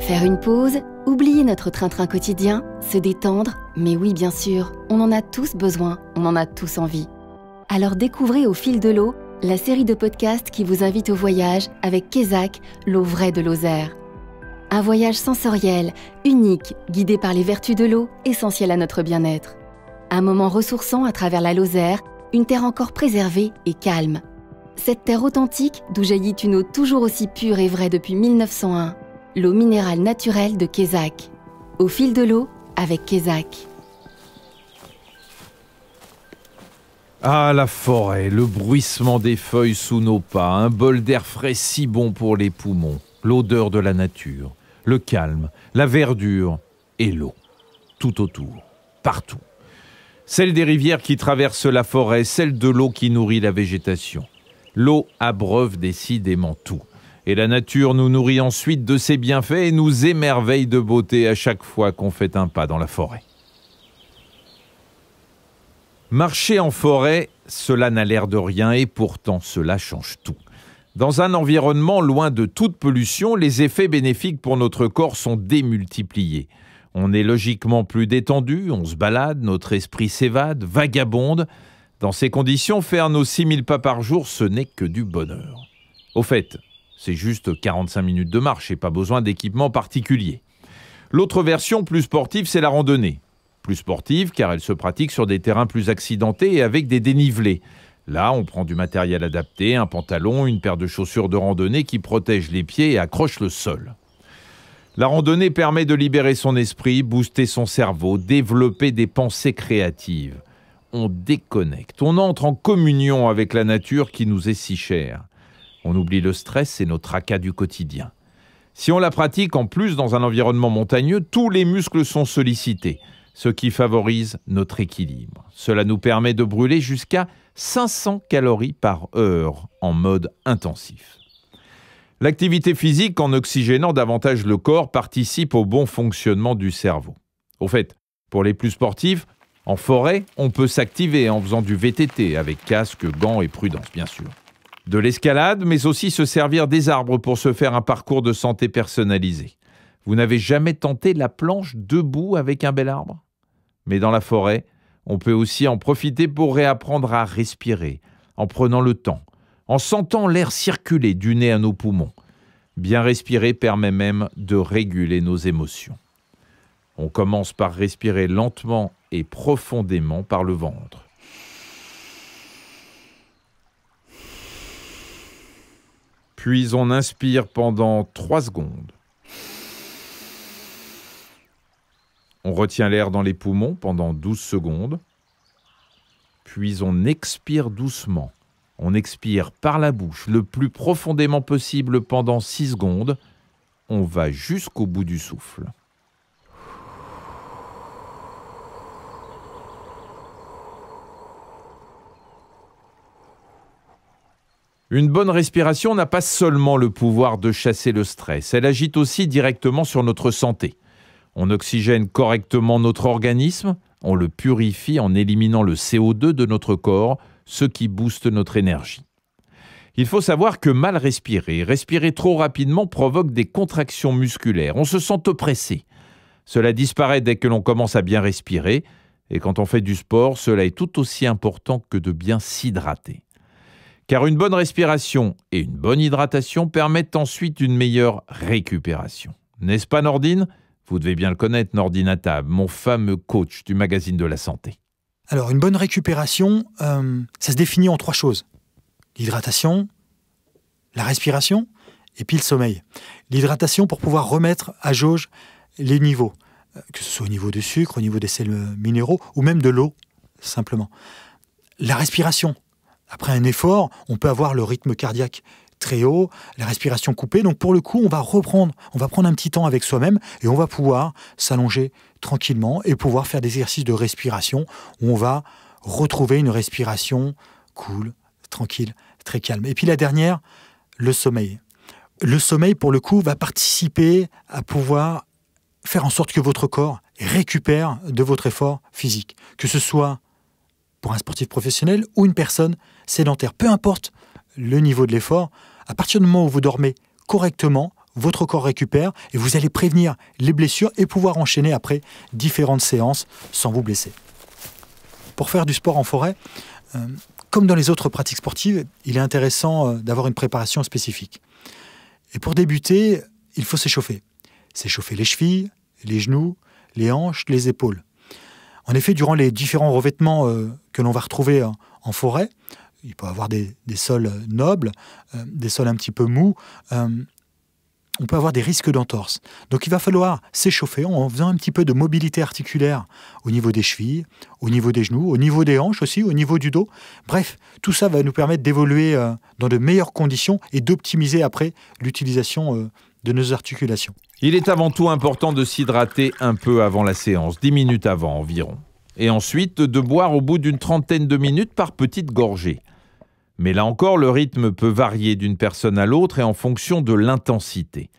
Faire une pause, oublier notre train-train quotidien, se détendre, mais oui bien sûr, on en a tous besoin, on en a tous envie. Alors découvrez au fil de l'eau la série de podcasts qui vous invite au voyage avec Kézak, l'eau vraie de Lozère. Un voyage sensoriel, unique, guidé par les vertus de l'eau, essentielle à notre bien-être. Un moment ressourçant à travers la Lozère, une terre encore préservée et calme. Cette terre authentique d'où jaillit une eau toujours aussi pure et vraie depuis 1901 l'eau minérale naturelle de Kézak. Au fil de l'eau avec Kézak. Ah, la forêt, le bruissement des feuilles sous nos pas, un bol d'air frais si bon pour les poumons, l'odeur de la nature, le calme, la verdure et l'eau. Tout autour, partout. Celle des rivières qui traversent la forêt, celle de l'eau qui nourrit la végétation. L'eau abreuve décidément tout. Et la nature nous nourrit ensuite de ses bienfaits et nous émerveille de beauté à chaque fois qu'on fait un pas dans la forêt. Marcher en forêt, cela n'a l'air de rien et pourtant cela change tout. Dans un environnement loin de toute pollution, les effets bénéfiques pour notre corps sont démultipliés. On est logiquement plus détendu, on se balade, notre esprit s'évade, vagabonde. Dans ces conditions, faire nos 6000 pas par jour, ce n'est que du bonheur. Au fait, c'est juste 45 minutes de marche et pas besoin d'équipement particulier. L'autre version plus sportive, c'est la randonnée. Plus sportive car elle se pratique sur des terrains plus accidentés et avec des dénivelés. Là, on prend du matériel adapté, un pantalon, une paire de chaussures de randonnée qui protègent les pieds et accrochent le sol. La randonnée permet de libérer son esprit, booster son cerveau, développer des pensées créatives. On déconnecte, on entre en communion avec la nature qui nous est si chère. On oublie le stress et nos tracas du quotidien. Si on la pratique en plus dans un environnement montagneux, tous les muscles sont sollicités, ce qui favorise notre équilibre. Cela nous permet de brûler jusqu'à 500 calories par heure en mode intensif. L'activité physique, en oxygénant davantage le corps, participe au bon fonctionnement du cerveau. Au fait, pour les plus sportifs, en forêt, on peut s'activer en faisant du VTT avec casque, gants et prudence, bien sûr de l'escalade, mais aussi se servir des arbres pour se faire un parcours de santé personnalisé. Vous n'avez jamais tenté la planche debout avec un bel arbre Mais dans la forêt, on peut aussi en profiter pour réapprendre à respirer, en prenant le temps, en sentant l'air circuler du nez à nos poumons. Bien respirer permet même de réguler nos émotions. On commence par respirer lentement et profondément par le ventre. puis on inspire pendant 3 secondes. On retient l'air dans les poumons pendant 12 secondes, puis on expire doucement. On expire par la bouche le plus profondément possible pendant 6 secondes. On va jusqu'au bout du souffle. Une bonne respiration n'a pas seulement le pouvoir de chasser le stress, elle agit aussi directement sur notre santé. On oxygène correctement notre organisme, on le purifie en éliminant le CO2 de notre corps, ce qui booste notre énergie. Il faut savoir que mal respirer, respirer trop rapidement provoque des contractions musculaires, on se sent oppressé. Cela disparaît dès que l'on commence à bien respirer, et quand on fait du sport, cela est tout aussi important que de bien s'hydrater. Car une bonne respiration et une bonne hydratation permettent ensuite une meilleure récupération. N'est-ce pas Nordine Vous devez bien le connaître, Nordine Attab, mon fameux coach du magazine de la santé. Alors, une bonne récupération, euh, ça se définit en trois choses. L'hydratation, la respiration et puis le sommeil. L'hydratation pour pouvoir remettre à jauge les niveaux, euh, que ce soit au niveau du sucre, au niveau des sels minéraux ou même de l'eau, simplement. La respiration, après un effort, on peut avoir le rythme cardiaque très haut, la respiration coupée. Donc pour le coup, on va reprendre, on va prendre un petit temps avec soi-même et on va pouvoir s'allonger tranquillement et pouvoir faire des exercices de respiration où on va retrouver une respiration cool, tranquille, très calme. Et puis la dernière, le sommeil. Le sommeil, pour le coup, va participer à pouvoir faire en sorte que votre corps récupère de votre effort physique, que ce soit pour un sportif professionnel ou une personne sédentaire. Peu importe le niveau de l'effort, à partir du moment où vous dormez correctement, votre corps récupère et vous allez prévenir les blessures et pouvoir enchaîner après différentes séances sans vous blesser. Pour faire du sport en forêt, euh, comme dans les autres pratiques sportives, il est intéressant euh, d'avoir une préparation spécifique. Et pour débuter, il faut s'échauffer. S'échauffer les chevilles, les genoux, les hanches, les épaules. En effet, durant les différents revêtements euh, que l'on va retrouver hein, en, forêt, il peut avoir des, sols nobles, euh, des sols un petit peu mous, euh, on peut avoir des risques d'entorse. Donc il va falloir s'échauffer en faisant un petit peu de mobilité articulaire au niveau des chevilles, au niveau des genoux, au niveau des hanches aussi, au niveau du dos. Bref, tout ça va nous permettre d'évoluer dans de meilleures conditions et d'optimiser après l'utilisation de nos articulations. Il est avant tout important de s'hydrater un peu avant la séance, 10 minutes avant environ, et ensuite de boire au bout d'une trentaine de minutes par petite gorgée. Mais là encore, le rythme peut varier d'une personne à l'autre et en fonction de l'intensité.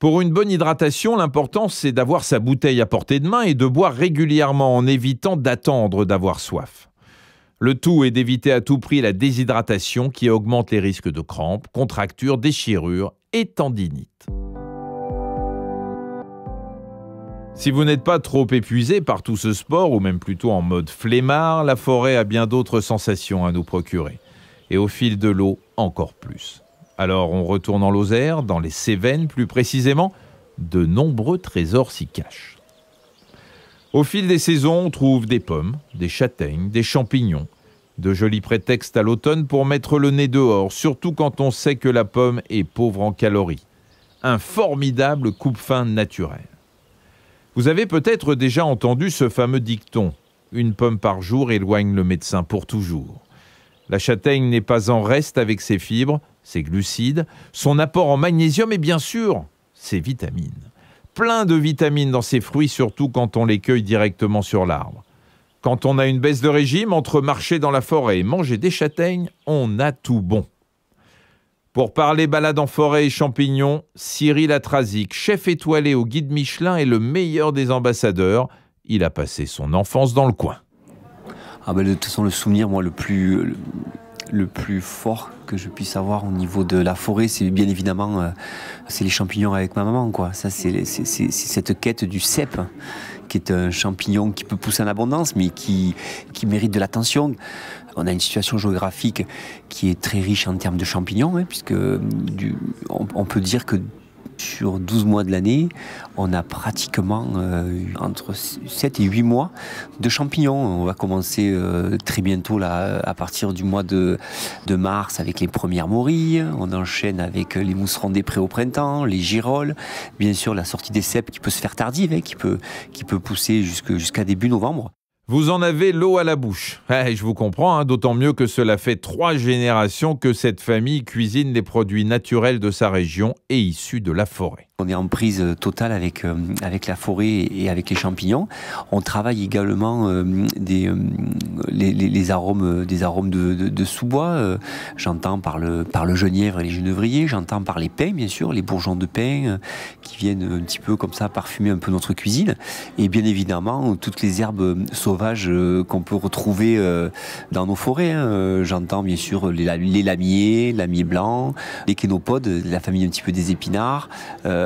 Pour une bonne hydratation, l'important c'est d'avoir sa bouteille à portée de main et de boire régulièrement en évitant d'attendre d'avoir soif. Le tout est d'éviter à tout prix la déshydratation qui augmente les risques de crampes, contractures, déchirures et tendinite. Si vous n'êtes pas trop épuisé par tout ce sport, ou même plutôt en mode flemmard, la forêt a bien d'autres sensations à nous procurer. Et au fil de l'eau, encore plus. Alors on retourne en Lozère, dans les Cévennes plus précisément, de nombreux trésors s'y cachent. Au fil des saisons, on trouve des pommes, des châtaignes, des champignons, de jolis prétextes à l'automne pour mettre le nez dehors, surtout quand on sait que la pomme est pauvre en calories. Un formidable coupe-fin naturel. Vous avez peut-être déjà entendu ce fameux dicton Une pomme par jour éloigne le médecin pour toujours. La châtaigne n'est pas en reste avec ses fibres, ses glucides, son apport en magnésium et bien sûr ses vitamines. Plein de vitamines dans ses fruits, surtout quand on les cueille directement sur l'arbre. Quand on a une baisse de régime, entre marcher dans la forêt et manger des châtaignes, on a tout bon. Pour parler balade en forêt et champignons, Cyril Atrasic, chef étoilé au guide Michelin, et le meilleur des ambassadeurs. Il a passé son enfance dans le coin. Ah ben, de toute façon, le souvenir, moi, le plus, le, plus fort que je puisse avoir au niveau de la forêt, c'est bien évidemment euh, c'est les champignons avec ma maman. Quoi. Ça, c'est cette quête du cep qui est un champignon qui peut pousser en abondance, mais qui, qui mérite de l'attention. On a une situation géographique qui est très riche en termes de champignons, hein, puisque euh, on, peut dire que sur 12 mois de l'année, on a pratiquement euh, entre 7 et 8 mois de champignons. On va commencer euh, très bientôt là, à partir du mois de, mars avec les premières morilles. On enchaîne avec les mousserons des prés au printemps, les girolles. Bien sûr, la sortie des cèpes qui peut se faire tardive, hein, qui, peut, pousser jusqu'à début novembre. Vous en avez l'eau à la bouche. Eh, je vous comprends, hein, d'autant mieux que cela fait trois générations que cette famille cuisine les produits naturels de sa région et issus de la forêt. On est en prise totale avec, euh, avec la forêt et avec les champignons. On travaille également euh, des, euh, les, arômes, des arômes de, sous-bois. J'entends par le, par le genièvre et les genevriers, j'entends par les pins, bien sûr, les bourgeons de pin qui viennent un petit peu comme ça parfumer un peu notre cuisine. Et bien évidemment, toutes les herbes sauvages qu'on peut retrouver dans nos forêts. Hein. J'entends bien sûr les, les lamiers, lamiers blancs, les kénopodes, la famille un petit peu des épinards.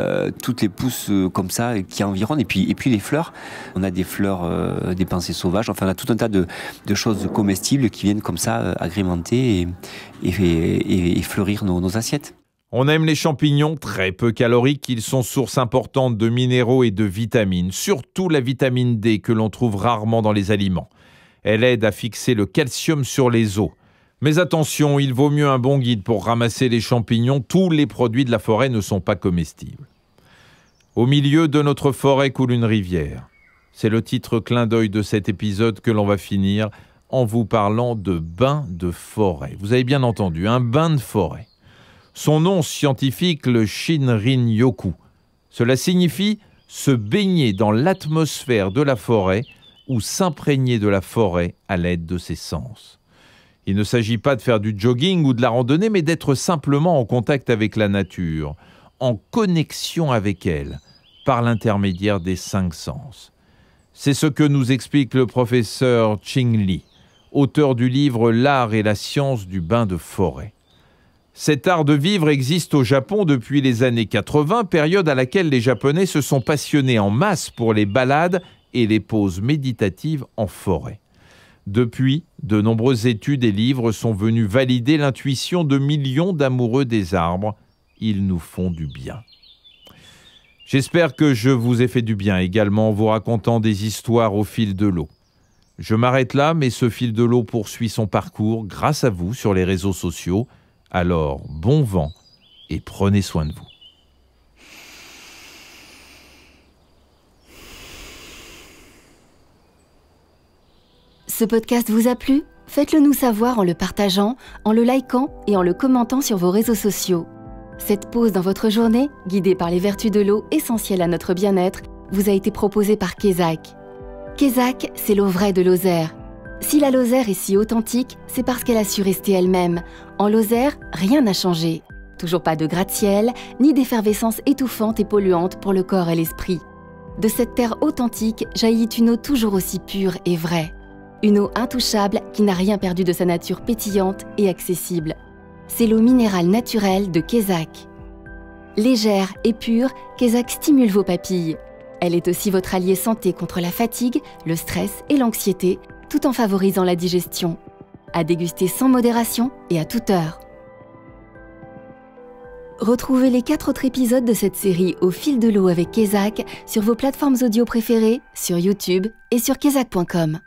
Euh, toutes les pousses euh, comme ça qui environnent, et puis, et puis les fleurs. On a des fleurs, euh, des pensées sauvages, enfin on a tout un tas de, choses comestibles qui viennent comme ça agrémenter et, fleurir nos, nos assiettes. On aime les champignons, très peu caloriques, ils sont source importante de minéraux et de vitamines, surtout la vitamine D que l'on trouve rarement dans les aliments. Elle aide à fixer le calcium sur les os. Mais attention, il vaut mieux un bon guide pour ramasser les champignons, tous les produits de la forêt ne sont pas comestibles. Au milieu de notre forêt coule une rivière. C'est le titre clin d'œil de cet épisode que l'on va finir en vous parlant de bain de forêt. Vous avez bien entendu, un bain de forêt. Son nom scientifique, le Shinrin-yoku. Cela signifie se baigner dans l'atmosphère de la forêt ou s'imprégner de la forêt à l'aide de ses sens. Il ne s'agit pas de faire du jogging ou de la randonnée, mais d'être simplement en contact avec la nature, en connexion avec elle, par l'intermédiaire des cinq sens. C'est ce que nous explique le professeur Ching Li, auteur du livre L'art et la science du bain de forêt. Cet art de vivre existe au Japon depuis les années 80, période à laquelle les Japonais se sont passionnés en masse pour les balades et les pauses méditatives en forêt. Depuis, de nombreuses études et livres sont venus valider l'intuition de millions d'amoureux des arbres. Ils nous font du bien. J'espère que je vous ai fait du bien également en vous racontant des histoires au fil de l'eau. Je m'arrête là, mais ce fil de l'eau poursuit son parcours grâce à vous sur les réseaux sociaux. Alors, bon vent et prenez soin de vous. Ce podcast vous a plu Faites-le nous savoir en le partageant, en le likant et en le commentant sur vos réseaux sociaux. Cette pause dans votre journée, guidée par les vertus de l'eau essentielles à notre bien-être, vous a été proposée par Kézak. Kézak, c'est l'eau vraie de Lozère. Si la Lozère est si authentique, c'est parce qu'elle a su rester elle-même. En Lozère, rien n'a changé. Toujours pas de gratte-ciel, ni d'effervescence étouffante et polluante pour le corps et l'esprit. De cette terre authentique jaillit une eau toujours aussi pure et vraie. Une eau intouchable qui n'a rien perdu de sa nature pétillante et accessible c'est l'eau minérale naturelle de Kézak. Légère et pure, Kézak stimule vos papilles. Elle est aussi votre allié santé contre la fatigue, le stress et l'anxiété, tout en favorisant la digestion. À déguster sans modération et à toute heure. Retrouvez les quatre autres épisodes de cette série au fil de l'eau avec Kézak sur vos plateformes audio préférées, sur YouTube et sur kézak.com.